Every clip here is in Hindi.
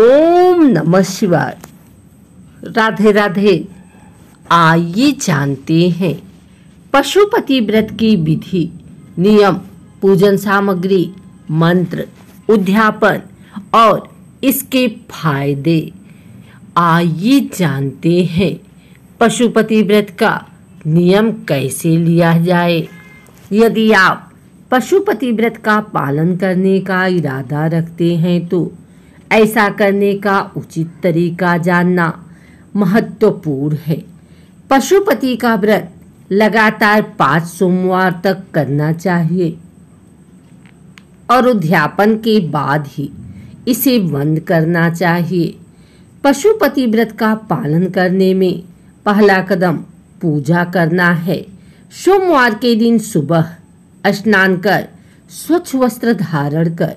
ओम नमः शिवाय राधे राधे आइए जानते हैं पशुपति व्रत की विधि नियम पूजन सामग्री मंत्र उद्यापन और इसके फायदे आइए जानते हैं पशुपति व्रत का नियम कैसे लिया जाए यदि आप पशुपति व्रत का पालन करने का इरादा रखते हैं तो ऐसा करने का उचित तरीका जानना महत्वपूर्ण है पशुपति का व्रत लगातार पांच सोमवार तक करना चाहिए और अध्यापन के बाद ही इसे बंद करना चाहिए पशुपति व्रत का पालन करने में पहला कदम पूजा करना है सोमवार के दिन सुबह स्नान कर स्वच्छ वस्त्र धारण कर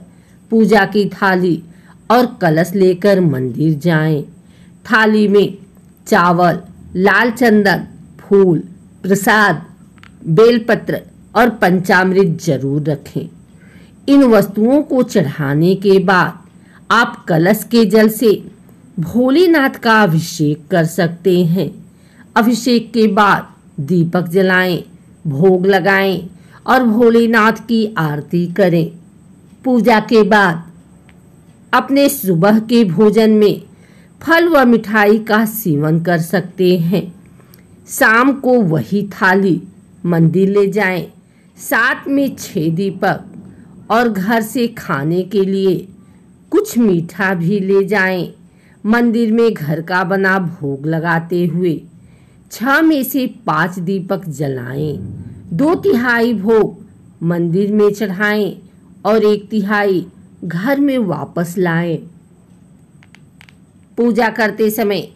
पूजा की थाली और कलश लेकर मंदिर जाएं। थाली में चावल लाल चंदन फूल प्रसाद बेलपत्र और पंचामृत जरूर रखें इन वस्तुओं को चढ़ाने के बाद आप कलश के जल से भोलेनाथ का अभिषेक कर सकते हैं अभिषेक के बाद दीपक जलाएं, भोग लगाएं और भोलेनाथ की आरती करें पूजा के बाद अपने सुबह के भोजन में फल व मिठाई का सेवन कर सकते हैं शाम को वही थाली मंदिर ले जाएं, साथ में छह दीपक और घर से खाने के लिए कुछ मीठा भी ले जाएं। मंदिर में घर का बना भोग लगाते हुए छह में से पाँच दीपक जलाएं, दो तिहाई भोग मंदिर में चढ़ाएं और एक तिहाई घर में वापस लाए पूजा करते समय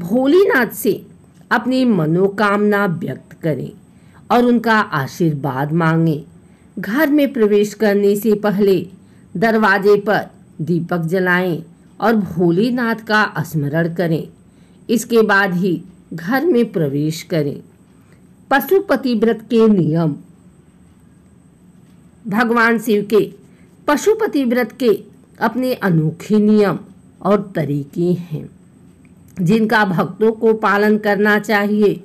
भोलेनाथ से अपनी मनोकामना व्यक्त करें और उनका आशीर्वाद मांगे घर में प्रवेश करने से पहले दरवाजे पर दीपक जलाएं और भोलेनाथ का स्मरण करें इसके बाद ही घर में प्रवेश करें पशुपति व्रत के नियम भगवान शिव के पशुपति व्रत के अपने अनोखे नियम और तरीके हैं जिनका भक्तों को पालन करना चाहिए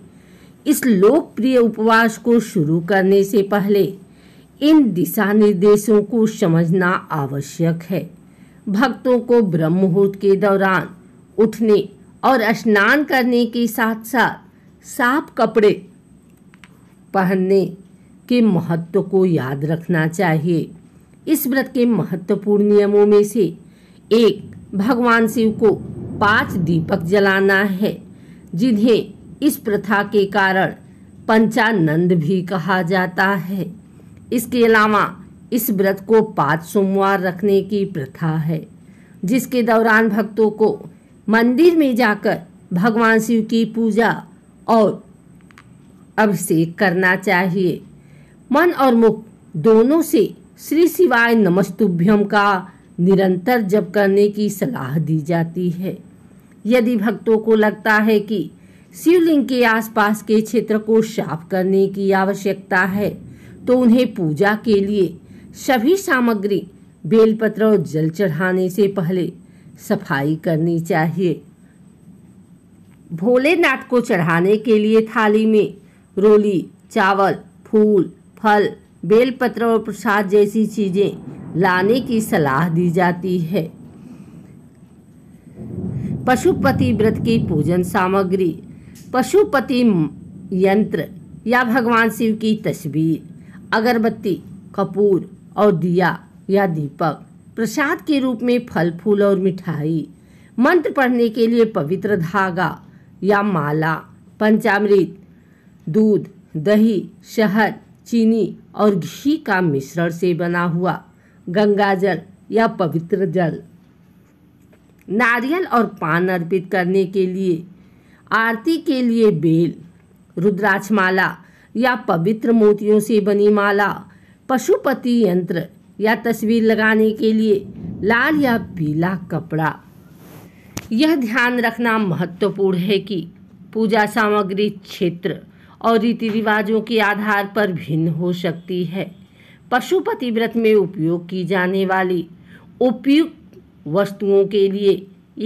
इस लोकप्रिय उपवास को शुरू करने से पहले इन दिशा निर्देशों को समझना आवश्यक है भक्तों को ब्रह्म मुहूर्त के दौरान उठने और स्नान करने के साथ साथ साफ कपड़े पहनने के महत्व को याद रखना चाहिए इस व्रत के महत्वपूर्ण नियमों में से एक भगवान शिव को पांच दीपक जलाना है जिन्हें इस प्रथा के कारण पंचानंद भी कहा जाता है इसके अलावा इस व्रत को पांच सोमवार रखने की प्रथा है जिसके दौरान भक्तों को मंदिर में जाकर भगवान शिव की पूजा और अभिषेक करना चाहिए मन और मुख दोनों से श्री शिवाय नमस्तुभ्यम का निरंतर जप करने की सलाह दी जाती है यदि भक्तों को लगता है कि शिवलिंग के आसपास के क्षेत्र को साफ करने की आवश्यकता है तो उन्हें पूजा के लिए सभी सामग्री बेलपत्र और जल चढ़ाने से पहले सफाई करनी चाहिए भोलेनाथ को चढ़ाने के लिए थाली में रोली चावल फूल फल बेलपत्र और प्रसाद जैसी चीज़ें लाने की सलाह दी जाती है पशुपति व्रत की पूजन सामग्री पशुपति यंत्र या भगवान शिव की तस्वीर अगरबत्ती कपूर और दिया या दीपक प्रसाद के रूप में फल फूल और मिठाई मंत्र पढ़ने के लिए पवित्र धागा या माला पंचामृत दूध दही शहद चीनी और घी का मिश्रण से बना हुआ गंगा जल या पवित्र जल नारियल और पान अर्पित करने के लिए आरती के लिए बेल रुद्राक्ष माला या पवित्र मोतियों से बनी माला पशुपति यंत्र या तस्वीर लगाने के लिए लाल या पीला कपड़ा यह ध्यान रखना महत्वपूर्ण है कि पूजा सामग्री क्षेत्र और रीति रिवाजों के आधार पर भिन्न हो सकती है पशुपति व्रत में उपयोग की जाने वाली उपयुक्त वस्तुओं के लिए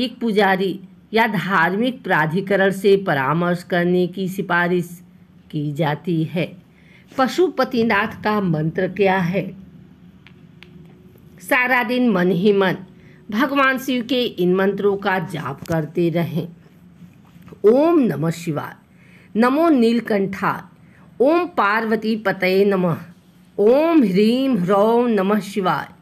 एक पुजारी या धार्मिक प्राधिकरण से परामर्श करने की सिफारिश की जाती है पशुपतिनाथ का मंत्र क्या है सारा दिन मन ही मन भगवान शिव के इन मंत्रों का जाप करते रहें ओम नमः शिवाय नमो नीलकंठा ओम पार्वती पतये नमः ओम ह्रीम ह्रौ नमः शिवाय